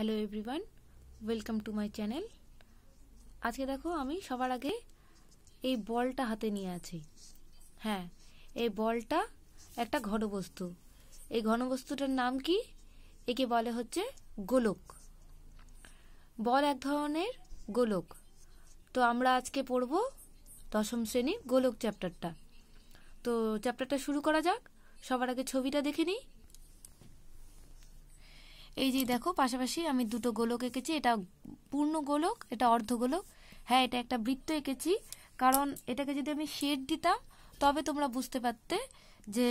hello everyone welcome to my channel আজকে দেখো আমি সবার আগে এই বলটা হাতে নিয়ে আছি হ্যাঁ এই বলটা একটা ঘনবস্তু এই ঘনবস্তুটার নাম কি একে বলে হচ্ছে গোলক বল এক ধরনের গোলক তো আমরা আজকে পড়ব দশম শ্রেণী গোলক চ্যাপ্টারটা তো চ্যাপ্টারটা শুরু করা যাক সবার আগে ছবিটা দেখে নিই এই যে দেখো পাশাপাশি আমি দুটো গোলক এঁকেছি এটা পূর্ণ গোলক এটা অর্ধ গোলক হ্যাঁ এটা একটা বৃত্ত এঁকেছি কারণ এটাকে যদি আমি শেড দিতাম তবে তোমরা বুঝতে পারতে যে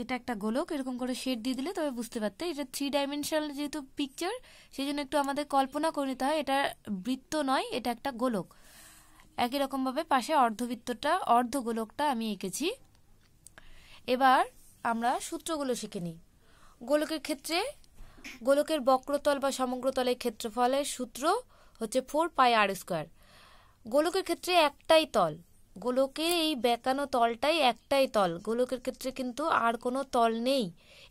এটা একটা গোলক এরকম করে শেড দিয়ে দিলে তবে বুঝতে পারতে এটা থ্রি ডাইমেনশনাল যেহেতু পিকচার সেই জন্য একটু আমাদের কল্পনা করে নিতে হয় এটা বৃত্ত নয় এটা একটা গোলক একই রকমভাবে পাশে অর্ধবৃত্তটা অর্ধ গোলকটা আমি এঁকেছি এবার আমরা সূত্রগুলো শিখে নিই গোলকের ক্ষেত্রে গোলকের বক্রতল বা সমগ্রতলের ক্ষেত্রফলের সূত্র হচ্ছে ফোর পাই আর স্কোয়ার গোলকের ক্ষেত্রে একটাই তল গোলকের এই বেঁকানো তলটাই একটাই তল গোলকের ক্ষেত্রে কিন্তু আর কোনো তল নেই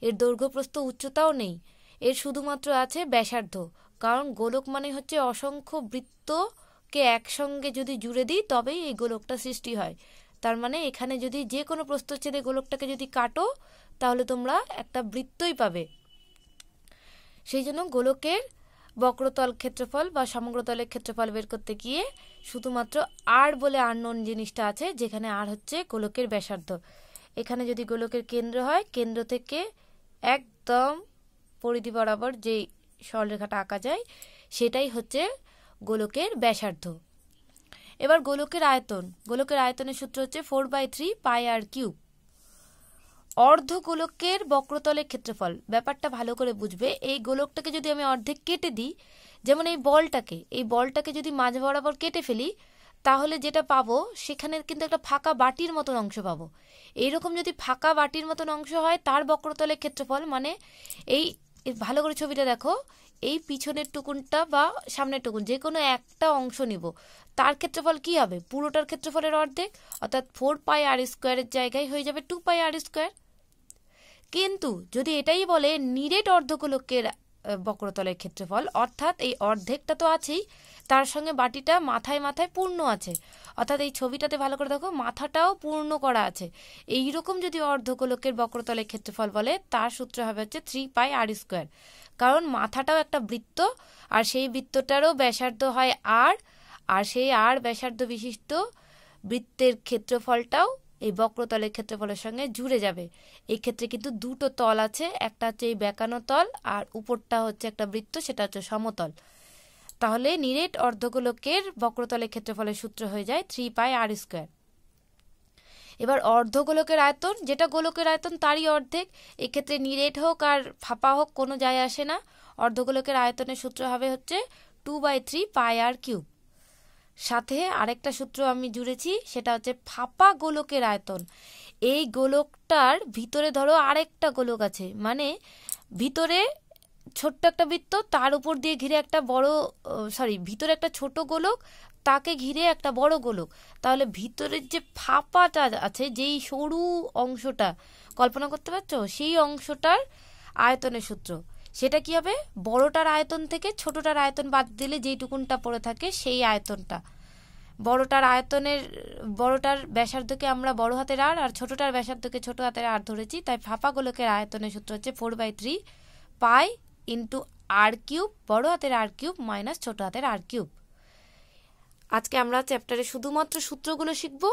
এর দৈর্ঘ্যপ্রস্থ উচ্চতাও নেই এর শুধুমাত্র আছে ব্যাসার্ধ কারণ গোলক মানে হচ্ছে অসংখ্য বৃত্তকে একসঙ্গে যদি জুড়ে দিই তবেই এই গোলকটা সৃষ্টি হয় তার মানে এখানে যদি যে কোনো ছেদে গোলকটাকে যদি কাটো তাহলে তোমরা একটা বৃত্তই পাবে সেই জন্য গোলকের বক্রতল ক্ষেত্রফল বা সমগ্রতলের ক্ষেত্রফল বের করতে গিয়ে শুধুমাত্র আর বলে আর নন জিনিসটা আছে যেখানে আর হচ্ছে গোলকের ব্যাসার্ধ এখানে যদি গোলকের কেন্দ্র হয় কেন্দ্র থেকে একদম পরিধি বরাবর যেই সরলরেখাটা আঁকা যায় সেটাই হচ্ছে গোলকের ব্যাসার্ধ এবার গোলকের আয়তন গোলকের আয়তনের সূত্র হচ্ছে four by three pi r cube অর্ধ গোলকের বক্রতলের ক্ষেত্রফল ব্যাপারটা ভালো করে বুঝবে এই গোলকটাকে যদি আমি অর্ধেক কেটে দিই যেমন এই বলটাকে এই বলটাকে যদি মাঝ বরাবর কেটে ফেলি তাহলে যেটা পাবো সেখানে কিন্তু একটা ফাঁকা বাটির মতন অংশ পাবো এইরকম যদি ফাঁকা বাটির মতন অংশ হয় তার বক্রতলের ক্ষেত্রফল মানে এই ভালো করে ছবিটা দেখো এই পিছনের টুকুনটা বা সামনের টুকুন যে কোনো একটা অংশ নিব তার ক্ষেত্রফল কি হবে পুরোটার ক্ষেত্রফলের অর্ধেক অর্থাৎ ফোর পাই আর স্কোয়ারের জায়গায় হয়ে যাবে টু পাই আর স্কোয়ার কিন্তু যদি এটাই বলে নিরেট অর্ধগোলকের বক্রতলের ক্ষেত্রফল অর্থাৎ এই অর্ধেকটা তো আছেই তার সঙ্গে বাটিটা মাথায় মাথায় পূর্ণ আছে অর্থাৎ এই ছবিটাতে ভালো করে দেখো মাথাটাও পূর্ণ করা আছে এই রকম যদি অর্ধগোলকের বক্রতলের ক্ষেত্রফল বলে তার সূত্র হবে হচ্ছে থ্রি পাই আর স্কোয়ার কারণ মাথাটাও একটা বৃত্ত আর সেই বৃত্তটারও ব্যাসার্ধ হয় আর আর সেই আর ব্যাসার্ধ বিশিষ্ট বৃত্তের ক্ষেত্রফলটাও এই বক্রতলের ক্ষেত্রফলের সঙ্গে জুড়ে যাবে এই ক্ষেত্রে কিন্তু দুটো তল আছে একটা হচ্ছে এই বেঁকানো তল আর উপরটা হচ্ছে একটা বৃত্ত সেটা হচ্ছে সমতল তাহলে নিরেট অর্ধগোলকের বক্রতলের ক্ষেত্রফলের সূত্র হয়ে যায় থ্রি পাই আর স্কোয়ার এবার অর্ধগোলকের আয়তন যেটা গোলকের আয়তন তারই অর্ধেক এক্ষেত্রে নিরেট হোক আর ফাঁপা হোক কোনো যায় আসে না অর্ধগোলকের আয়তনের সূত্র হবে হচ্ছে two by three pi r cube সাথে আরেকটা সূত্র আমি জুড়েছি সেটা হচ্ছে ফাঁপা গোলকের আয়তন এই গোলকটার ভিতরে ধরো আরেকটা গোলক আছে মানে ভিতরে ছোট্ট একটা বৃত্ত তার উপর দিয়ে ঘিরে একটা বড় সরি ভিতরে একটা ছোট গোলক তাকে ঘিরে একটা বড় গোলক তাহলে ভিতরের যে ফাঁপাটা আছে যেই সরু অংশটা কল্পনা করতে পারছো সেই অংশটার আয়তনের সূত্র সেটা কি হবে বড়টার আয়তন থেকে ছোটটার আয়তন বাদ দিলে যেইটুকুনটা পড়ে থাকে সেই আয়তনটা বড়টার আয়তনের বড়টার ব্যাসার্ধকে আমরা বড় হাতের আর আর ছোটটার ব্যাসার্ধকে ছোট হাতের আর ধরেছি তাই ফাঁপা গোলকের আয়তনের সূত্র হচ্ছে four by three pi into r cube বড় হাতের আর কিউব মাইনাস ছোট হাতের আর কিউব আজকে আমরা চ্যাপ্টারে শুধুমাত্র সূত্রগুলো শিখব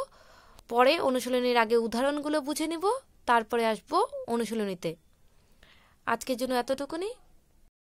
পরে অনুশীলনীর আগে উদাহরণগুলো বুঝে নিব তারপরে আসব অনুশীলনীতে আজকের জন্য এতটুকুনি